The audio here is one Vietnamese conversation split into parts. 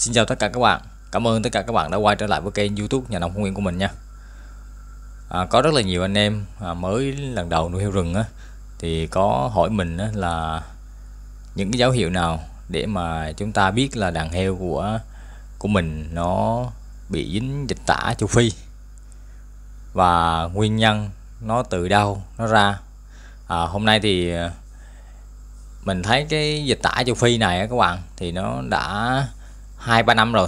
Xin chào tất cả các bạn Cảm ơn tất cả các bạn đã quay trở lại với kênh youtube Nhà Nông Hương Nguyên của mình nha à, Có rất là nhiều anh em à, mới lần đầu nuôi heo rừng á, Thì có hỏi mình á, là những cái dấu hiệu nào để mà chúng ta biết là đàn heo của của mình nó bị dính dịch tả châu Phi và nguyên nhân nó từ đâu nó ra à, hôm nay thì à, mình thấy cái dịch tả châu Phi này á, các bạn thì nó đã hai ba năm rồi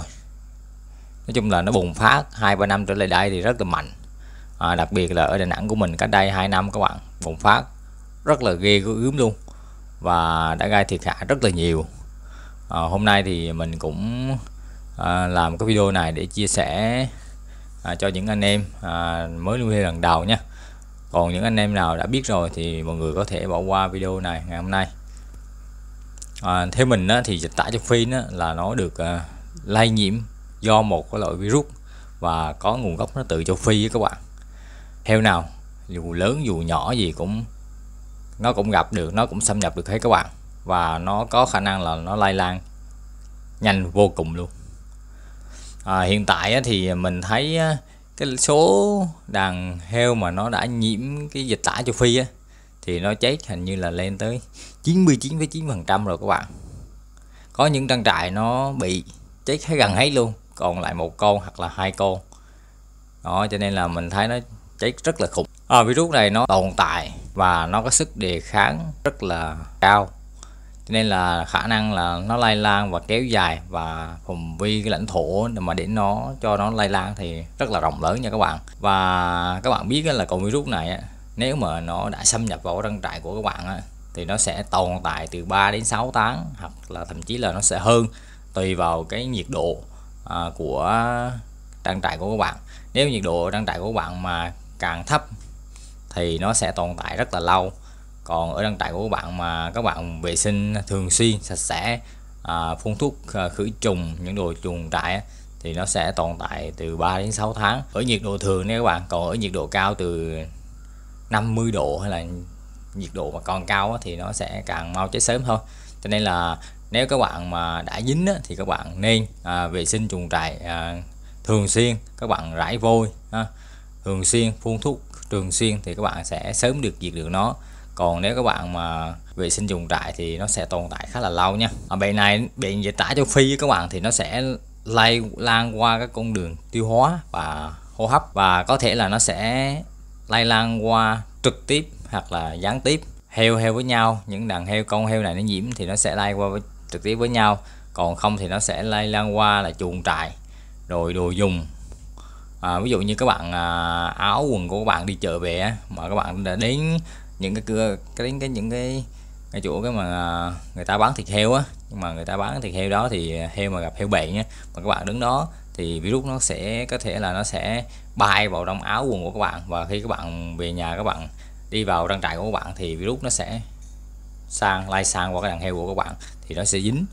nói chung là nó bùng phát hai ba năm trở lại đây thì rất là mạnh à, đặc biệt là ở Đà Nẵng của mình cách đây 2 năm các bạn bùng phát rất là ghê gớm luôn và đã gây thiệt hại rất là nhiều à, hôm nay thì mình cũng à, làm cái video này để chia sẻ à, cho những anh em à, mới nuôi lần đầu nha còn những anh em nào đã biết rồi thì mọi người có thể bỏ qua video này ngày hôm nay à, theo mình á, thì dịch tả châu phi nó là nó được à, lây nhiễm do một cái loại virus và có nguồn gốc nó từ châu phi các bạn heo nào dù lớn dù nhỏ gì cũng nó cũng gặp được nó cũng xâm nhập được hết các bạn và nó có khả năng là nó lây lan nhanh vô cùng luôn à, hiện tại thì mình thấy cái số đàn heo mà nó đã nhiễm cái dịch tả châu phi á thì nó cháy hình như là lên tới 99,9% rồi các bạn có những trang trại nó bị cháy thấy gần hết luôn còn lại một con hoặc là hai con đó cho nên là mình thấy nó cháy rất là khủng à, virus này nó tồn tại và nó có sức đề kháng rất là cao cho nên là khả năng là nó lây lan và kéo dài và phạm vi cái lãnh thổ mà để nó cho nó lây lan thì rất là rộng lớn nha các bạn và các bạn biết là con virus này nếu mà nó đã xâm nhập vào trang trại của các bạn á, thì nó sẽ tồn tại từ 3 đến 6 tháng hoặc là thậm chí là nó sẽ hơn tùy vào cái nhiệt độ à, của trang trại của các bạn nếu nhiệt độ trang trại của các bạn mà càng thấp thì nó sẽ tồn tại rất là lâu còn ở trang trại của các bạn mà các bạn vệ sinh thường xuyên sạch sẽ à, phun thuốc à, khử trùng những đồ chuồng trại thì nó sẽ tồn tại từ 3 đến 6 tháng ở nhiệt độ thường nha các bạn còn ở nhiệt độ cao từ 50 độ hay là nhiệt độ mà còn cao thì nó sẽ càng mau cháy sớm thôi cho nên là nếu các bạn mà đã dính thì các bạn nên à, vệ sinh chuồng trại à, thường xuyên các bạn rải vôi thường xuyên phun thuốc thường xuyên thì các bạn sẽ sớm được diệt được nó còn nếu các bạn mà vệ sinh chuồng trại thì nó sẽ tồn tại khá là lâu nha à, bệnh này bệnh dịch tả châu phi các bạn thì nó sẽ lây lan qua các con đường tiêu hóa và hô hấp và có thể là nó sẽ lây lan qua trực tiếp hoặc là gián tiếp heo heo với nhau những đàn heo con heo này nó nhiễm thì nó sẽ lây qua với, trực tiếp với nhau còn không thì nó sẽ lây lan qua là chuồng trại rồi đồ dùng à, ví dụ như các bạn à, áo quần của các bạn đi chợ về mà các bạn đã đến những cái cưa cái đến cái những cái cái chỗ cái mà à, người ta bán thịt heo á nhưng mà người ta bán thịt heo đó thì heo mà gặp heo bệnh á mà các bạn đứng đó thì virus nó sẽ có thể là nó sẽ bay vào trong áo quần của các bạn và khi các bạn về nhà các bạn đi vào trang trại của các bạn thì virus nó sẽ sang lai sang qua cái đàn heo của các bạn thì nó sẽ dính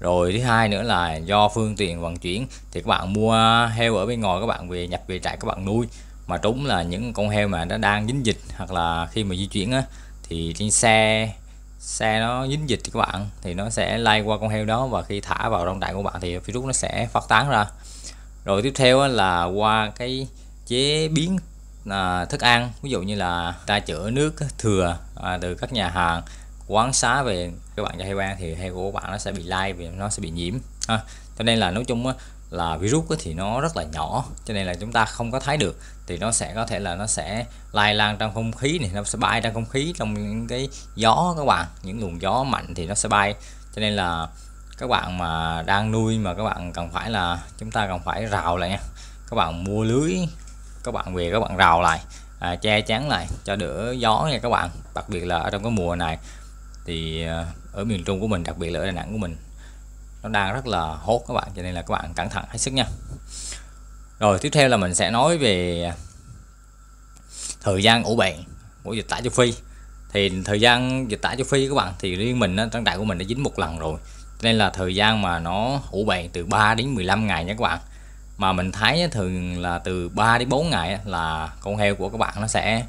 rồi thứ hai nữa là do phương tiện vận chuyển thì các bạn mua heo ở bên ngoài các bạn về nhập về trại các bạn nuôi mà trúng là những con heo mà nó đang dính dịch hoặc là khi mà di chuyển á, thì trên xe xe nó dính dịch thì các bạn thì nó sẽ lay qua con heo đó và khi thả vào trong đại của bạn thì virus nó sẽ phát tán ra rồi tiếp theo là qua cái chế biến à, thức ăn ví dụ như là ta chữa nước thừa à, từ các nhà hàng quán xá về các bạn cho heo ăn thì heo của bạn nó sẽ bị lai vì nó sẽ bị nhiễm à, cho nên là nói chung á là virus thì nó rất là nhỏ cho nên là chúng ta không có thấy được thì nó sẽ có thể là nó sẽ lai lan trong không khí này nó sẽ bay trong không khí trong những cái gió các bạn những luồng gió mạnh thì nó sẽ bay cho nên là các bạn mà đang nuôi mà các bạn cần phải là chúng ta cần phải rào lại nha các bạn mua lưới các bạn về các bạn rào lại à, che chắn lại cho đỡ gió nha các bạn đặc biệt là ở trong cái mùa này thì à, ở miền trung của mình đặc biệt là ở đà nẵng của mình nó đang rất là hốt các bạn cho nên là các bạn cẩn thận hết sức nha rồi tiếp theo là mình sẽ nói về thời gian ủ bệnh của dịch tả châu phi thì thời gian dịch tả châu phi các bạn thì riêng mình trang trại của mình đã dính một lần rồi nên là thời gian mà nó ủ bệnh từ 3 đến 15 ngày nha các bạn mà mình thấy thường là từ 3 đến 4 ngày là con heo của các bạn nó sẽ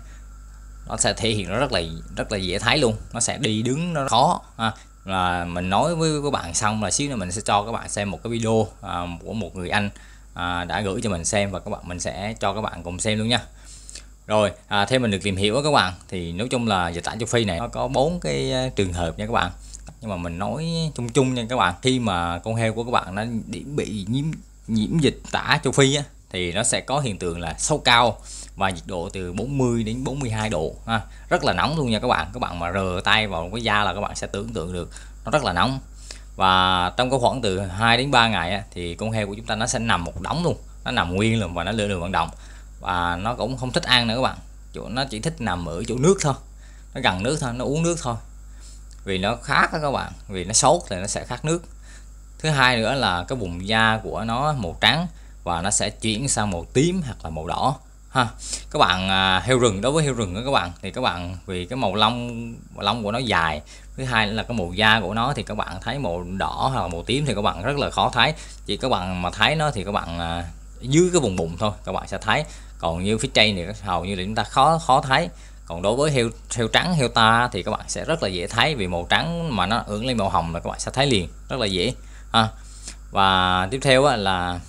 nó sẽ thể hiện nó rất là rất là dễ thấy luôn nó sẽ đi đứng nó khó là mình nói với các bạn xong là xíu nữa mình sẽ cho các bạn xem một cái video à, của một người anh à, đã gửi cho mình xem và các bạn mình sẽ cho các bạn cùng xem luôn nha rồi à, theo mình được tìm hiểu các bạn thì nói chung là dịch tả châu phi này nó có bốn cái à, trường hợp nha các bạn nhưng mà mình nói chung chung nha các bạn khi mà con heo của các bạn nó bị nhiễm nhiễm dịch tả châu phi á thì nó sẽ có hiện tượng là sâu cao và nhiệt độ từ 40 đến 42 độ ha. rất là nóng luôn nha các bạn các bạn mà rờ tay vào cái da là các bạn sẽ tưởng tượng được nó rất là nóng và trong cái khoảng từ 2 đến 3 ngày thì con heo của chúng ta nó sẽ nằm một đống luôn nó nằm nguyên luôn và nó lựa đường vận động và nó cũng không thích ăn nữa các bạn chỗ nó chỉ thích nằm ở chỗ nước thôi nó gần nước thôi nó uống nước thôi vì nó khát đó các bạn vì nó sốt thì nó sẽ khát nước thứ hai nữa là cái vùng da của nó màu trắng và nó sẽ chuyển sang màu tím hoặc là màu đỏ ha các bạn à, heo rừng đối với heo rừng đó các bạn thì các bạn vì cái màu lông lông của nó dài thứ hai là cái màu da của nó thì các bạn thấy màu đỏ hoặc là màu tím thì các bạn rất là khó thấy chỉ các bạn mà thấy nó thì các bạn à, dưới cái vùng bụng thôi các bạn sẽ thấy còn như phía trên thì hầu như là chúng ta khó khó thấy còn đối với heo heo trắng heo ta thì các bạn sẽ rất là dễ thấy vì màu trắng mà nó ứng lên màu hồng là các bạn sẽ thấy liền rất là dễ ha và tiếp theo là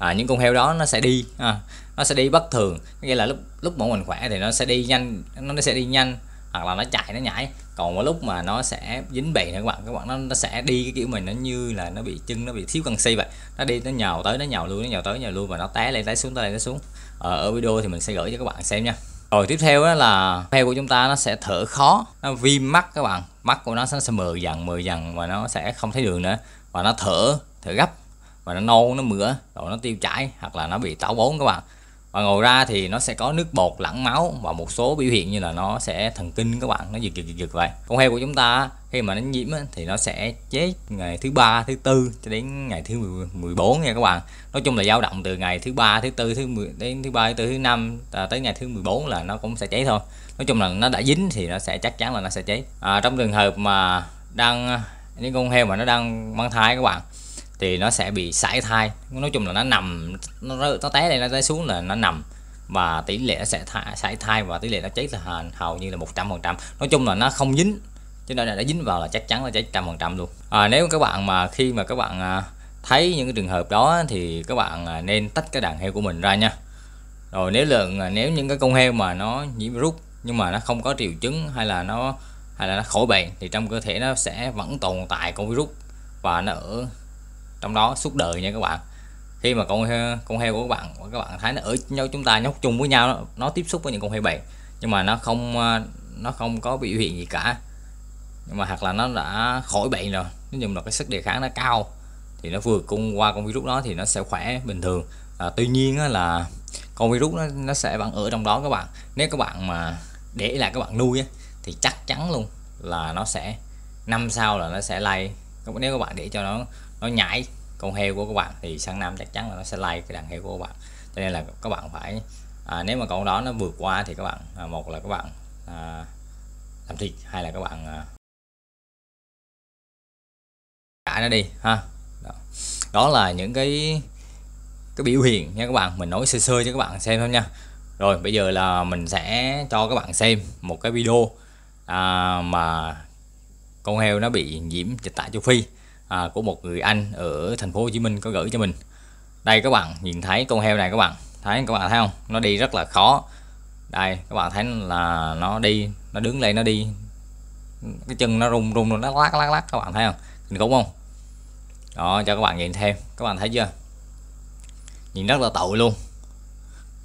à, những con heo đó nó sẽ đi à, nó sẽ đi bất thường nghĩa là lúc lúc mà mình khỏe thì nó sẽ đi nhanh nó sẽ đi nhanh hoặc là nó chạy nó nhảy còn một lúc mà nó sẽ dính bì nữa các bạn các bạn nó, nó sẽ đi cái kiểu mình nó như là nó bị chân nó bị thiếu canxi vậy nó đi nó nhào tới nó nhào luôn, nó nhào tới nhào luôn và nó té lên té xuống té lên té xuống ờ, ở video thì mình sẽ gửi cho các bạn xem nha rồi tiếp theo đó là heo của chúng ta nó sẽ thở khó nó viêm mắt các bạn mắt của nó sẽ mờ dần mờ dần và nó sẽ không thấy đường nữa và nó thở thở gấp và nó nôn nó mửa rồi nó tiêu chảy hoặc là nó bị táo bón các bạn và ngồi ra thì nó sẽ có nước bọt lẫn máu và một số biểu hiện như là nó sẽ thần kinh các bạn nó giật giật giật, vậy con heo của chúng ta khi mà nó nhiễm thì nó sẽ chết ngày thứ ba thứ tư cho đến ngày thứ 14 nha các bạn nói chung là dao động từ ngày thứ ba thứ tư thứ 10 đến thứ ba thứ tư thứ năm à, tới ngày thứ 14 là nó cũng sẽ cháy thôi nói chung là nó đã dính thì nó sẽ chắc chắn là nó sẽ cháy à, trong trường hợp mà đang những con heo mà nó đang mang thai các bạn thì nó sẽ bị sải thai nói chung là nó nằm nó nó té đây nó té xuống là nó nằm và tỷ lệ nó sẽ thai, sải thai và tỷ lệ nó chết là hầu như là 100% nói chung là nó không dính cho nên là nó dính vào là chắc chắn là chết trăm phần trăm luôn à, nếu các bạn mà khi mà các bạn à, thấy những cái trường hợp đó thì các bạn à, nên tách cái đàn heo của mình ra nha rồi nếu lượng à, nếu những cái con heo mà nó nhiễm virus nhưng mà nó không có triệu chứng hay là nó hay là nó khỏi bệnh thì trong cơ thể nó sẽ vẫn tồn tại con virus và nó ở trong đó suốt đời nha các bạn khi mà con con heo của các bạn các bạn thấy nó ở nhau chúng ta nhóc chung với nhau nó, tiếp xúc với những con heo bầy nhưng mà nó không ờ, nó không có biểu hiện gì cả nhưng mà hoặc là nó đã khỏi bệnh rồi nói chung là cái sức đề kháng nó cao thì nó vừa cung qua con virus đó thì nó sẽ khỏe bình thường à, tuy nhiên á, là con virus nó, nó sẽ vẫn ở trong đó các bạn nếu các bạn mà để là các bạn nuôi á, thì chắc chắn luôn là nó sẽ năm sau là nó sẽ lây nếu các bạn để cho nó nó nhảy con heo của các bạn thì sang nam chắc chắn là nó sẽ lay cái đàn heo của các bạn cho nên là các bạn phải à, nếu mà con đó nó vượt qua thì các bạn à, một là các bạn à, làm thịt hay là các bạn à, cãi nó đi ha đó. đó là những cái cái biểu hiện nha các bạn mình nói sơ sơ cho các bạn xem thôi nha rồi bây giờ là mình sẽ cho các bạn xem một cái video à, mà con heo nó bị nhiễm dịch tả châu phi à, của một người anh ở thành phố Hồ Chí Minh có gửi cho mình đây các bạn nhìn thấy con heo này các bạn thấy các bạn thấy không nó đi rất là khó đây các bạn thấy là nó đi nó đứng lên nó đi cái chân nó rung rung nó lắc lắc lắc các bạn thấy không nhìn khủng không đó cho các bạn nhìn thêm các bạn thấy chưa nhìn rất là tội luôn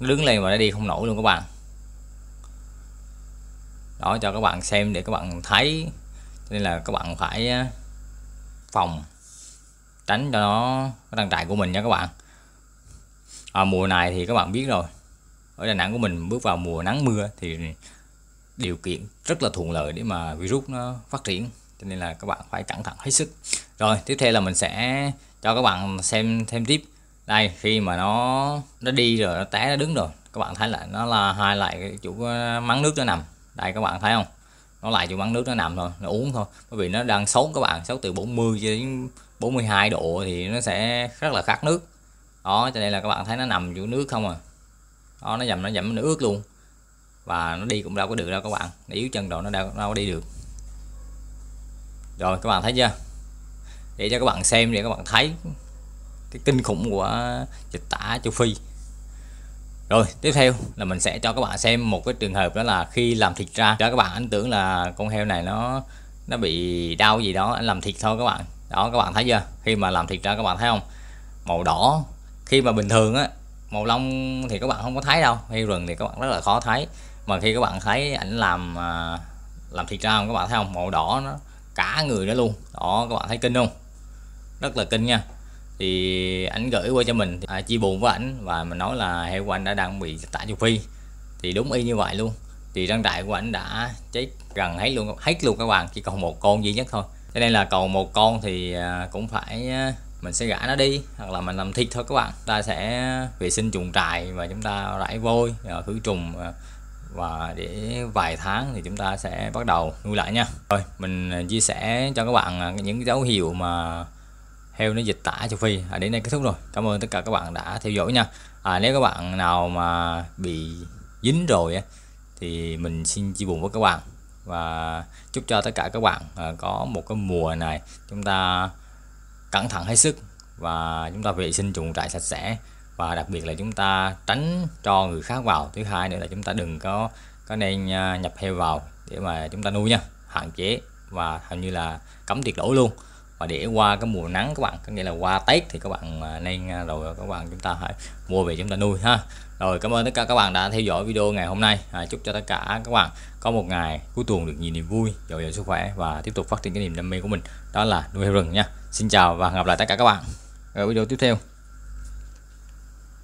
nó đứng lên mà nó đi không nổi luôn các bạn đó cho các bạn xem để các bạn thấy nên là các bạn phải phòng tránh cho nó cái trang trại của mình nha các bạn à, mùa này thì các bạn biết rồi ở Đà Nẵng của mình bước vào mùa nắng mưa thì điều kiện rất là thuận lợi để mà virus nó phát triển cho nên là các bạn phải cẩn thận hết sức rồi tiếp theo là mình sẽ cho các bạn xem thêm tiếp đây khi mà nó nó đi rồi nó té nó đứng rồi các bạn thấy là nó là hai lại cái chủ ờ, mắng nước nó nằm đây các bạn thấy không nó lại chỗ bắn nước nó nằm thôi nó uống thôi bởi vì nó đang xấu các bạn xấu từ 40 cho đến 42 độ thì nó sẽ rất là khát nước đó cho nên là các bạn thấy nó nằm chỗ nước không à đó nó dầm nó dầm nó ướt luôn và nó đi cũng đâu có được đâu các bạn nó yếu chân rồi nó đâu, đâu có đi được rồi các bạn thấy chưa để cho các bạn xem để các bạn thấy cái kinh khủng của dịch tả châu phi rồi tiếp theo là mình sẽ cho các bạn xem một cái trường hợp đó là khi làm thịt ra cho các bạn anh tưởng là con heo này nó nó bị đau gì đó anh làm thịt thôi các bạn đó các bạn thấy chưa khi mà làm thịt ra các bạn thấy không màu đỏ khi mà bình thường á màu lông thì các bạn không có thấy đâu heo rừng thì các bạn rất là khó thấy mà khi các bạn thấy ảnh làm à, làm thịt ra không các bạn thấy không màu đỏ nó cả người đó luôn đó các bạn thấy kinh không rất là kinh nha thì anh gửi qua cho mình à, chia buồn với ảnh và mình nói là heo của anh đã đang bị tả châu phi thì đúng y như vậy luôn thì trang trại của ảnh đã chết gần hết luôn hết luôn các bạn chỉ còn một con duy nhất thôi cho nên là còn một con thì à, cũng phải à, mình sẽ gã nó đi hoặc là mình làm thịt thôi các bạn ta sẽ vệ sinh chuồng trại và chúng ta rải vôi à, khử trùng và để vài tháng thì chúng ta sẽ bắt đầu nuôi lại nha rồi mình chia sẻ cho các bạn những dấu hiệu mà heo nó dịch tả châu Phi à, đến đây kết thúc rồi Cảm ơn tất cả các bạn đã theo dõi nha à, nếu các bạn nào mà bị dính rồi thì mình xin chia buồn với các bạn và chúc cho tất cả các bạn à, có một cái mùa này chúng ta cẩn thận hết sức và chúng ta vệ sinh chuồng trại sạch sẽ và đặc biệt là chúng ta tránh cho người khác vào thứ hai nữa là chúng ta đừng có có nên à, nhập heo vào để mà chúng ta nuôi nha hạn chế và hầu như là cấm tuyệt đối luôn và để qua cái mùa nắng các bạn có nghĩa là qua tết thì các bạn à, nên à, rồi các bạn chúng ta hãy mua về chúng ta nuôi ha rồi cảm ơn tất cả các bạn đã theo dõi video ngày hôm nay à, chúc cho tất cả các bạn có một ngày cuối tuần được nhiều niềm vui dồi dào sức khỏe và tiếp tục phát triển cái niềm đam mê của mình đó là nuôi heo rừng nha xin chào và hẹn gặp lại tất cả các bạn ở video tiếp theo